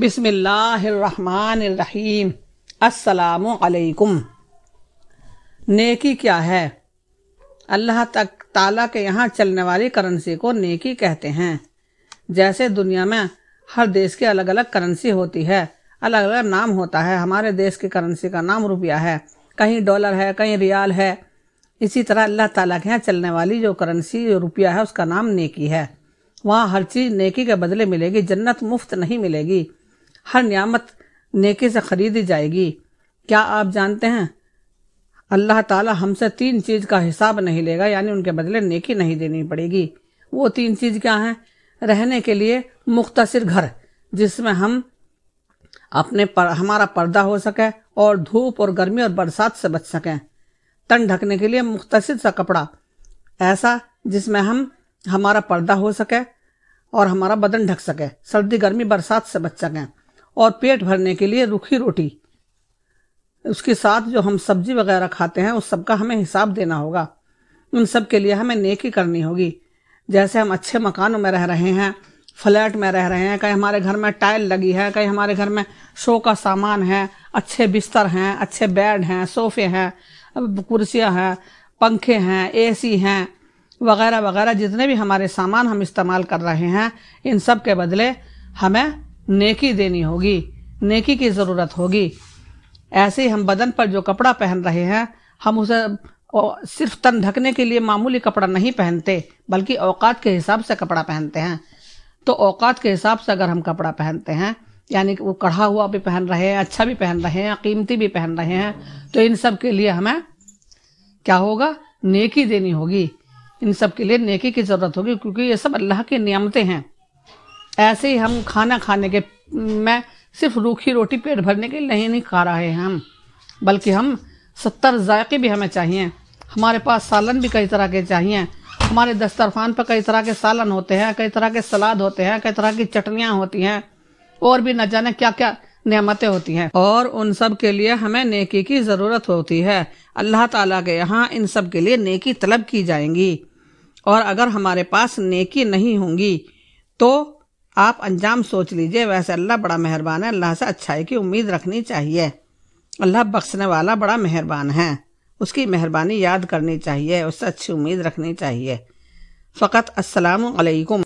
बिस्मिल्लाहिर्रहमानिर्रहीम अस्सलामुअलैकुम नेकी क्या है अल्लाह तक ताला के यहाँ चलने वाली करेंसी को नेकी कहते हैं जैसे दुनिया में हर देश की अलग अलग करेंसी होती है अलग अलग नाम होता है हमारे देश की करेंसी का नाम रुपया है कहीं डॉलर है कहीं रियाल है इसी तरह अल्लाह ताला के यहाँ चलने वाली जो करेंसी रुपया है उसका नाम नेकी है वहाँ हर चीज़ नेकी के बदले मिलेगी जन्नत मुफ्त नहीं मिलेगी हर नियामत नेके से खरीदी जाएगी क्या आप जानते हैं अल्लाह ताला हमसे तीन चीज का हिसाब नहीं लेगा यानी उनके बदले नेकी नहीं देनी पड़ेगी वो तीन चीज क्या है रहने के लिए मुख्तसर घर जिसमें हम अपने पर, हमारा पर्दा हो सके और धूप और गर्मी और बरसात से बच सकें तन ढकने के लिए मुख्तसर सा कपड़ा ऐसा जिसमें हम हमारा पर्दा हो सके और हमारा बदन ढक सके सर्दी गर्मी बरसात से बच सकें और पेट भरने के लिए रूखी रोटी उसके साथ जो हम सब्जी वगैरह खाते हैं उस सब का हमें हिसाब देना होगा उन सब के लिए हमें नेकी करनी होगी जैसे हम अच्छे मकानों में रह रहे हैं फ्लैट में रह रहे हैं कहीं हमारे घर में टाइल लगी है कहीं हमारे घर में शो का सामान है अच्छे बिस्तर हैं अच्छे बेड हैं सोफे हैं कुर्सियाँ हैं पंखे हैं सी हैं वगैरह वगैरह जितने भी हमारे सामान हम इस्तेमाल कर रहे हैं इन सब के बदले हमें नेकी देनी होगी नेकी की ज़रूरत होगी ऐसे ही हम बदन पर जो कपड़ा पहन रहे हैं हम उसे सिर्फ तन ढकने के लिए मामूली कपड़ा नहीं पहनते बल्कि औकात के हिसाब से कपड़ा पहनते हैं तो औकात के हिसाब से अगर हम कपड़ा पहनते हैं यानी कि वो कढ़ा हुआ भी पहन रहे हैं अच्छा भी पहन रहे हैं कीमती भी पहन रहे हैं तो इन सब के लिए हमें क्या होगा नेकी देनी होगी इन सब के लिए नेकी की ज़रूरत होगी क्योंकि ये सब अल्लाह की नियमतें हैं ऐसे ही हम खाना खाने के मैं सिर्फ रूखी रोटी पेट भरने के लिए नहीं खा रहे हैं हम बल्कि हम सत्तर जायके भी हमें चाहिए हमारे पास सालन भी कई तरह के चाहिए हमारे दस्तरखान पर कई तरह के सालन होते हैं कई तरह के सलाद होते हैं कई तरह की चटनियाँ होती हैं और भी न जाने क्या क्या नियामतें होती हैं और उन सब के लिए हमें नेकी की ज़रूरत होती है अल्लाह ताला के यहाँ इन सब के लिए नेकी तलब की जाएंगी और अगर हमारे पास नेकी नहीं होंगी तो आप अंजाम सोच लीजिए वैसे अल्लाह बड़ा मेहरबान है अल्लाह से अच्छाई की उम्मीद रखनी चाहिए अल्लाह बख्शने वाला बड़ा मेहरबान है उसकी मेहरबानी याद करनी चाहिए उससे अच्छी उम्मीद रखनी चाहिए फ़कत असलकुम